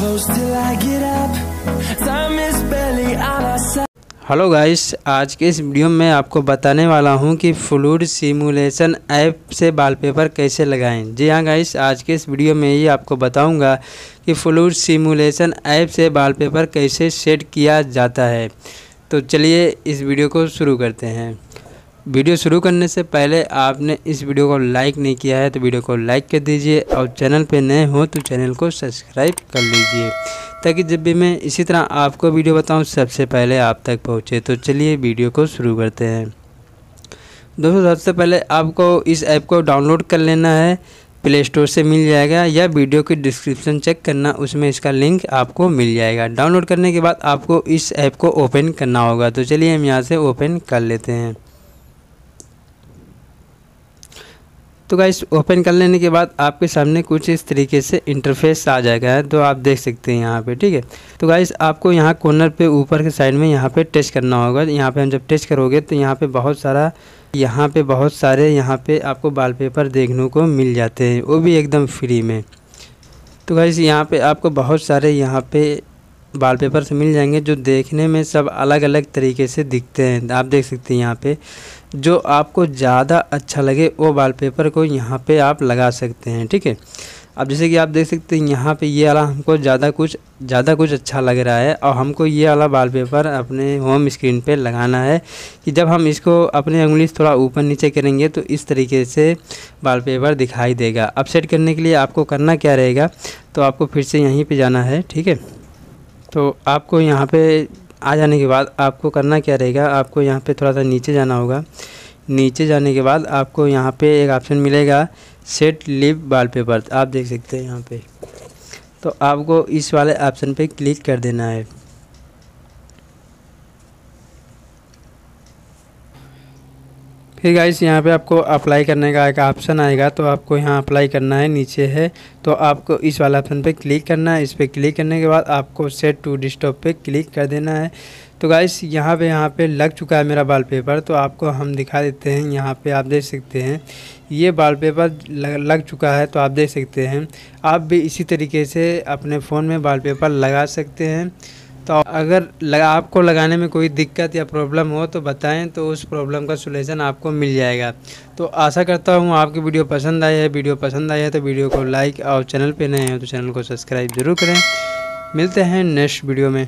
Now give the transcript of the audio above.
close till I get up Time is barely on our side hello guys आज के इस video में आपको बताने वाला हूं कि फ्लूड सिमुलेशन ऐप से वॉलपेपर कैसे लगाएं जी हां गाइस आज के इस वीडियो में ही आपको बताऊंगा कि फ्लूड सिमुलेशन ऐप से वॉलपेपर कैसे सेट किया जाता है तो चलिए इस वीडियो को शुरू करते हैं वीडियो शुरू करने से पहले आपने इस वीडियो को लाइक नहीं किया है तो वीडियो को लाइक कर दीजिए और चैनल पे नए हो तो चैनल को सब्सक्राइब कर लीजिए ताकि जब भी मैं इसी तरह आपको वीडियो बताऊं सबसे पहले आप तक पहुंचे तो चलिए वीडियो को शुरू करते हैं दोस्तों सबसे पहले आपको इस ऐप को डाउनलोड कर लेना है प्ले स्टोर से मिल जाएगा या वीडियो की डिस्क्रिप्शन चेक करना उसमें इसका लिंक आपको मिल जाएगा डाउनलोड करने के बाद आपको इस ऐप को ओपन करना होगा तो चलिए हम यहाँ से ओपन कर लेते हैं तो गाइस ओपन कर लेने के बाद आपके सामने कुछ इस तरीके से इंटरफेस आ जाएगा हाँ, तो आप देख सकते हैं यहाँ पे ठीक है तो गाइस आपको यहाँ कॉर्नर पे ऊपर के साइड में यहाँ पे टच करना होगा यहाँ पे हम जब टच करोगे तो यहाँ पे बहुत सारा यहाँ पे बहुत सारे यहाँ पे आपको पेपर देखने को मिल जाते हैं वो भी एकदम फ्री में तो गाइस यहाँ पर आपको बहुत सारे यहाँ पर वॉलपेपर से मिल जाएंगे जो देखने में सब अलग अलग तरीके से दिखते हैं आप देख सकते हैं यहाँ पे जो आपको ज़्यादा अच्छा लगे वो वॉलपेपर को यहाँ पे आप लगा सकते हैं ठीक है अब जैसे कि आप देख सकते हैं यहाँ पे ये वाला हमको ज़्यादा कुछ ज़्यादा कुछ अच्छा लग रहा है और हमको ये वाला पेपर अपने होम स्क्रीन पे लगाना है कि जब हम इसको अपने उंगली थोड़ा ऊपर नीचे करेंगे तो इस तरीके से पेपर दिखाई देगा अपसेट करने के लिए आपको करना क्या रहेगा तो आपको फिर से यहीं पर जाना है ठीक है तो आपको यहाँ पे आ जाने के बाद आपको करना क्या रहेगा आपको यहाँ पे थोड़ा सा नीचे जाना होगा नीचे जाने के बाद आपको यहाँ पे एक ऑप्शन मिलेगा सेट लिप वॉलपेपर आप देख सकते हैं यहाँ पे तो आपको इस वाले ऑप्शन पे क्लिक कर देना है फिर गाइस यहाँ पे आपको अप्लाई करने का एक ऑप्शन आएगा तो आपको यहाँ अप्लाई करना है नीचे है तो आपको इस वाला ऑप्शन पे क्लिक करना है इस पर क्लिक करने के बाद आपको सेट टू डिस्टॉप पे क्लिक कर देना है तो गाइस यहाँ पे यहाँ पे लग चुका है मेरा वॉलपेपर तो आपको हम दिखा देते हैं यहाँ पे आप देख सकते हैं ये पेपर लग चुका है तो आप देख सकते हैं आप भी इसी तरीके से अपने फ़ोन में पेपर लगा सकते हैं तो अगर लग, आपको लगाने में कोई दिक्कत या प्रॉब्लम हो तो बताएं तो उस प्रॉब्लम का सोल्यूशन आपको मिल जाएगा तो आशा करता हूँ आपकी वीडियो पसंद आई है वीडियो पसंद आई है तो वीडियो को लाइक और चैनल पे नए हैं तो चैनल को सब्सक्राइब ज़रूर करें मिलते हैं नेक्स्ट वीडियो में